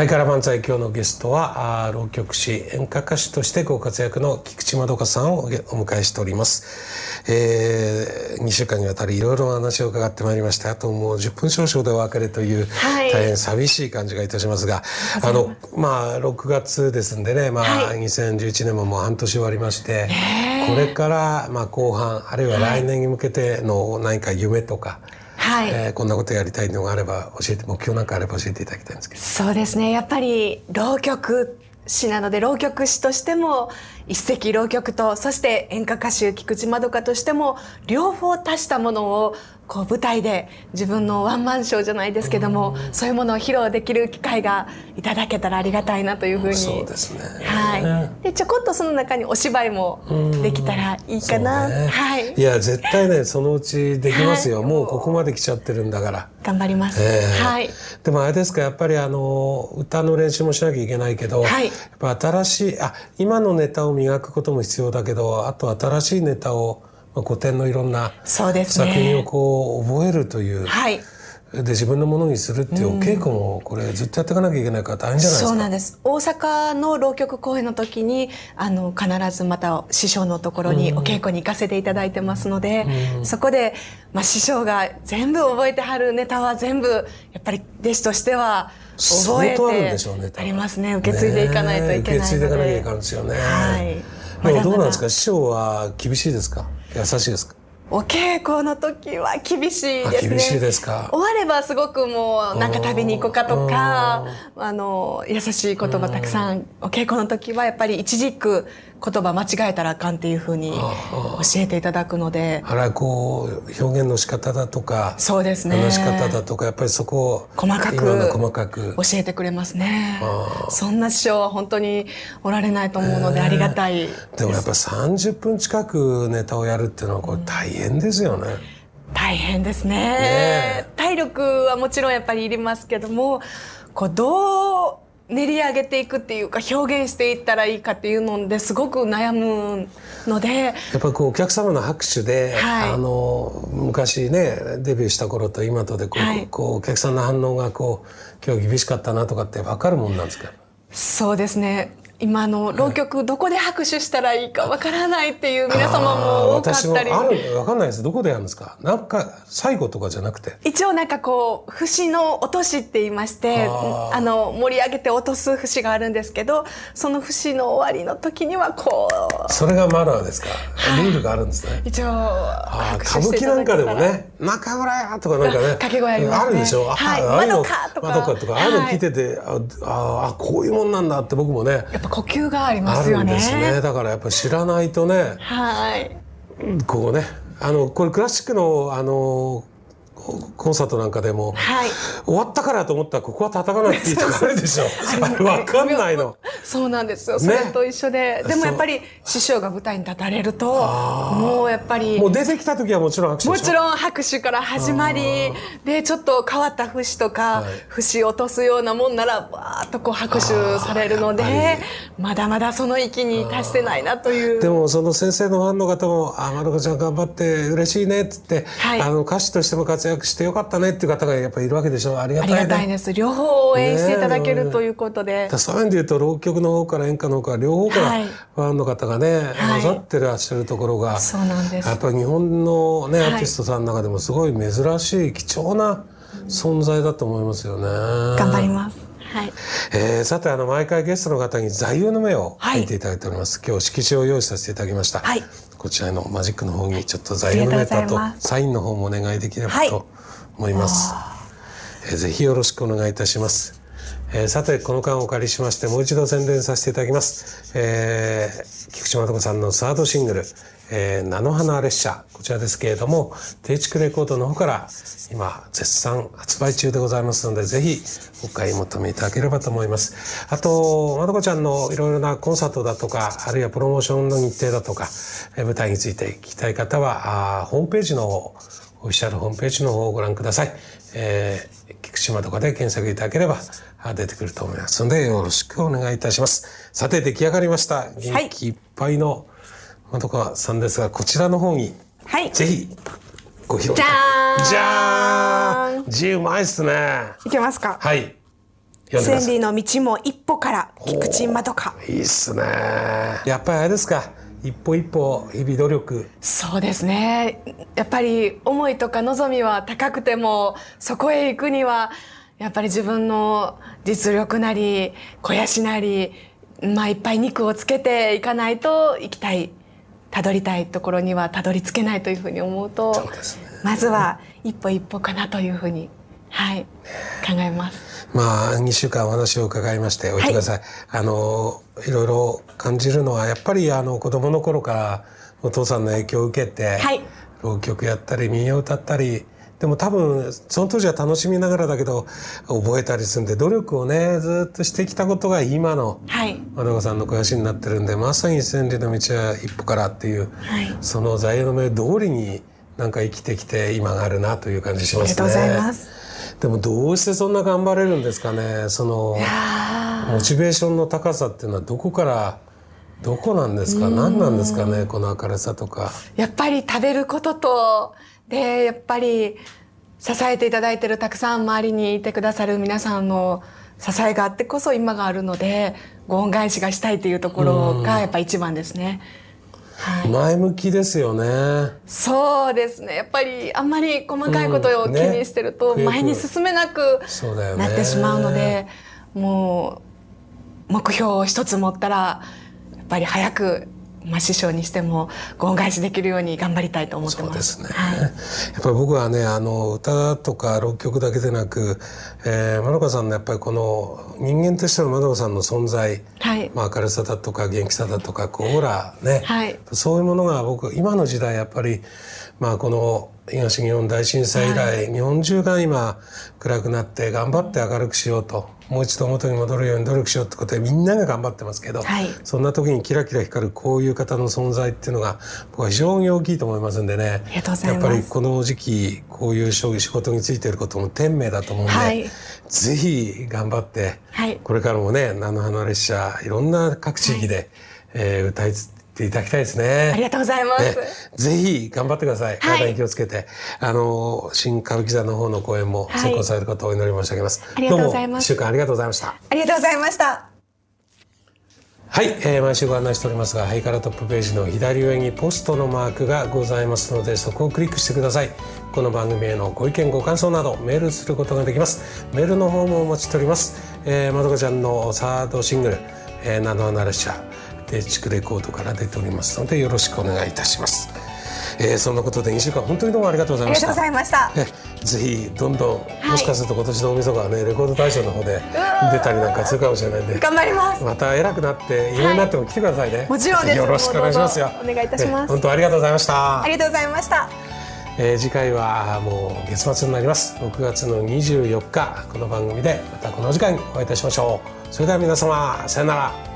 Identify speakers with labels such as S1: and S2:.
S1: ハイカラ漫才今日のゲストは浪曲師演歌歌手としてご活躍の菊池まどかさんをお迎えしております、えー、2週間にわたりいろいろお話を伺ってまいりましたあともう10分少々でお別れという、大変寂しい感じがいたしますがあのまあ6月ですんでね、まあ2011年ももう半年終わりまして、これからまあ後半あるいは来年に向けての何か夢とか、はいはい、えー、こんなことやりたいのがあれば教えて目標なんかあれば教えていただきたいんですけど
S2: そうですねやっぱり浪曲詩なので浪曲師としても一石浪曲とそして演歌歌手菊池まどかとしても両方足したものをこう舞台で自分のワンマンショーじゃないですけども、そういうものを披露できる機会がいただけたらありがたいなというふうにそうですね、
S1: は
S2: い、でちょこっとその中にお芝居もできたらいいかな、ね、はい、い
S1: や絶対ねそのうちできますよ、はい、もうここまで来ちゃってるんだから
S2: 頑張ります、えー、はい、
S1: でもあれですかやっぱりあの歌の練習もしなきゃいけないけど、はい、やっぱ新しいあ今のネタを磨くことも必要だけどあと新しいネタを古典のいろんな作品をこう覚えるという。はいで自分のものにするっていう稽古もこれずっとやっていかなきゃいけないから大変じゃないですか、そう
S2: なんです大阪の浪曲公演の時にあの必ずまた師匠のところにお稽古に行かせていただいてますので、そこで、まあ、師匠が全部覚えてはるネタは全部やっぱり弟子としては覚えてありますね受け継いでいかないといけないので、ね、受け継いでいかなきゃい
S1: かんですよね、はい、まだまだどうなんですか師匠は厳しいですか優しいですか
S2: お稽古の時は厳しいですね。厳しいですか。終わればすごくもうなんか食べに行こうかとか、あの優しい言葉たくさん。お稽古の時はやっぱり一軸言葉間違えたらあかんっていうふうに教えていただくので
S1: らこう表現の仕方だとかそうですね話し方だとかやっぱりそこを細かく細かく教
S2: えてくれますねそんな師匠は本当におられないと思うのでありがたい
S1: で,、もやっぱ30分近くネタをやるっていうのはこれ大変ですよね、う
S2: ん、大変ですね、ね、体力はもちろんやっぱりいりますけどもこうどう練り上げていくっていうか表現していったらいいかっていうのですごく悩むのでやっ
S1: ぱこうお客様の拍手で、はい、あの昔ねデビューした頃と今とでこうはい、こうお客さんの反応がこう今日厳しかったなとかって分かるもんなんですか
S2: そうですね今の浪曲どこで拍手したらいいかわからないっていう皆様も多かったり、はい、あるわ
S1: かんないですどこでやるんですかなんか最後とかじゃなくて
S2: 一応なんかこう節の落としって言いましてあの盛り上げて落とす節があるんですけどその節の終わりの時にはこ
S1: うそれがマナーですか、ルールがあるんですね
S2: 一応歌舞
S1: 伎なんかでもね「中
S2: 村や!」とかなんかね 掛け声あります、ね、あるでしょ、はい、あかとか窓か」
S1: とかああいうの聞いてて、はい、ああこういうもんなんだって僕もねやっ
S2: ぱ呼吸がありますよね。ね
S1: だからやっぱ知らないとね。
S2: はい。
S1: こうね、あのこれクラシックのあのコンサートなんかでも、はい、終わったからと思ったらここは叩かないって言っとかあるでしょ。わかんないの。
S2: そうなんですよ、それと一緒ででもやっぱり師匠が舞台に立たれるともうやっぱりもう出
S1: てきた時はもちろん拍手もち
S2: ろん拍手から始まりでちょっと変わった節とか、はい、節落とすようなもんならわーっとこう拍手されるのでまだまだその域に達してないなとい
S1: うでもその先生のファンの方も「あまるかちゃん頑張って嬉しいね」っつって、はい、あの歌手としても活躍してよかったねっていう方がやっぱりいるわけでしょありがたい、ね、ありがたいで
S2: す両方応援していただけるということで、ね、そ
S1: ういう意味で言うと老朽曲の方から演歌の方から両方からファンの方がね、はい、混ざってらっしゃるところが、はい、そう
S2: なんですやっぱ
S1: り日本のね、アーティストさんの中でもすごい珍しい貴重な存在だと思いますよね。頑張りま
S2: す。はい、
S1: えー、さてあの毎回ゲストの方に座右の銘を書いていただいております、はい、今日色紙を用意させていただきました、はい、こちらのマジックの方にちょっと座右の銘とあとサインの方もお願いできればと思います、はい、えー、ぜひよろしくお願いいたしますえー、さてこの間お借りしましてもう一度宣伝させていただきます、えー、菊池とこさんのサードシングル「えー、菜の花列車」こちらですけれども定畜レコードの方から今絶賛発売中でございますのでぜひお買い求めいただければと思いますあとまどこちゃんのいろいろなコンサートだとかあるいはプロモーションの日程だとか、え舞台について聞きたい方はあホームページの方オフィシャルホームページの方をご覧ください、えー、菊池まどかで検索いただければ出てくると思いますのでよろしくお願いいたします。さて出来上がりました。元気いっぱいのまどかさんですが、こちらの方に、はい、ぜひご披露じゃーんじゃーん字うまいっすね。
S2: いけますかは
S1: い。千里
S2: の道も一歩から菊池まどか。
S1: いいっすね。やっぱりあれですか。一歩一歩日々努力そ
S2: うですねやっぱり思いとか望みは高くてもそこへ行くにはやっぱり自分の実力なり肥やしなり、まあ、いっぱい肉をつけていかないと行きたいたどりたいところにはたどり着けないというふうに思うと、ね、まずは一歩一歩かなというふうに、はい、考えます。
S1: まあ、2週間お話を伺いましておいてください、はい、あのいろいろ感じるのはやっぱりあの子供の頃からお父さんの影響を受けて、はい、浪曲やったり民謡歌ったりでも多分その当時は楽しみながらだけど覚えたりするんで努力をねずっとしてきたことが今の和子さんの肥やしになってるんでまさに千里の道は一歩からっていう、はい、その座右の銘通りになんか生きてきて今があるなという感じしますね。ありがとうございますでもどうしてそんな頑張れるんですかねそのモチベーションの高さっていうのはどこからどこなんですか、うん、何なんですかねこの明るさとか。
S2: やっぱり食べることとでやっぱり支えていただいてるたくさん周りにいてくださる皆さんの支えがあってこそ今があるのでご恩返しがしたいというところがやっぱ一番ですね。
S1: はい、前向きですよね。
S2: そうですね。やっぱりあんまり細かいことを気にしてると前に進めなくなってしまうので、もう目標を一つ持ったらぱり早くまあ、師匠にしても恩返しできるように頑張りたいと思ってますそう
S1: ですね、はい、やっぱり僕はねあの歌とか六曲だけでなく、えー、まどかさんのやっぱりこの人間としてのまどかさんの存在、はいまあ、明るさだとか元気さだとかこうオーラね、はい、そういうものが僕今の時代やっぱり、まあ、この東日本大震災以来、はい、日本中が今暗くなって頑張って明るくしようと。もう一度元に戻るように努力しようってことでみんなが頑張ってますけど、はい、そんな時にキラキラ光るこういう方の存在っていうのが僕は非常に大きいと思いますんでね
S2: やっぱり
S1: この時期こういう仕事についていることも天命だと思うんで、はい、ぜひ頑張って、はい、これからもね菜の花列車いろんな各地域で、はい、えー、歌いつていただきたいですね。ありがとうございます。ね、ぜひ頑張ってください。体に気をつけて、あの新歌舞伎座の方の公演も成功されることをお祈り申し上げます。はい、ありがとうございます。週間ありがとうございました。
S2: ありがとうございました。
S1: はい、えー、毎週ご案内しておりますがハイカラトップページの左上にポストのマークがございますのでそこをクリックしてくださいこの番組へのご意見ご感想などメールすることができますメールの方もお待ちしております、えー、まどかちゃんのサードシングル「えー、菜の花列車」低地区レコードから出ておりますのでよろしくお願いいたします。えー、そんなことで2週間本当にどうもありがとうございました。あり
S2: がとうござ
S1: いました。ぜひどんどん、もしかすると今年の大晦日はねレコード大賞の方で出たりなんかするかもしれないんで頑張りますまた偉くなって有名になっても来てくださいね、はい、もちろんですよろしくお願いしますよ
S2: お願いいたします本
S1: 当ありがとうございましたあ
S2: りがとうございました
S1: えー、次回はもう月末になります6月の24日この番組でまたこの時間お会いいたしましょうそれでは皆様さよなら